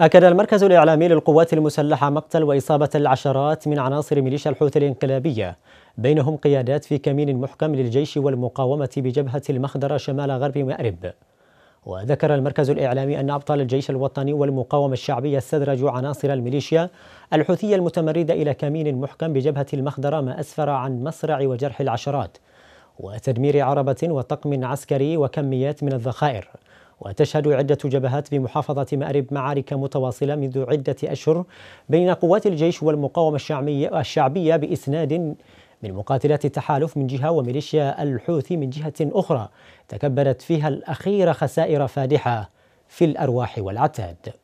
أكد المركز الإعلامي للقوات المسلحة مقتل وإصابة العشرات من عناصر ميليشيا الحوثي الانقلابية بينهم قيادات في كمين محكم للجيش والمقاومة بجبهة المخدرة شمال غرب مأرب وذكر المركز الإعلامي أن أبطال الجيش الوطني والمقاومة الشعبية استدرجوا عناصر الميليشيا الحوثية المتمردة إلى كمين محكم بجبهة المخدرة ما أسفر عن مصرع وجرح العشرات وتدمير عربة وطقم عسكري وكميات من الذخائر وتشهد عدة جبهات في محافظة مأرب معارك متواصلة منذ عدة أشهر بين قوات الجيش والمقاومة الشعبية, الشعبية بإسناد من مقاتلات التحالف من جهة وميليشيا الحوثي من جهة أخرى تكبدت فيها الأخيرة خسائر فادحة في الأرواح والعتاد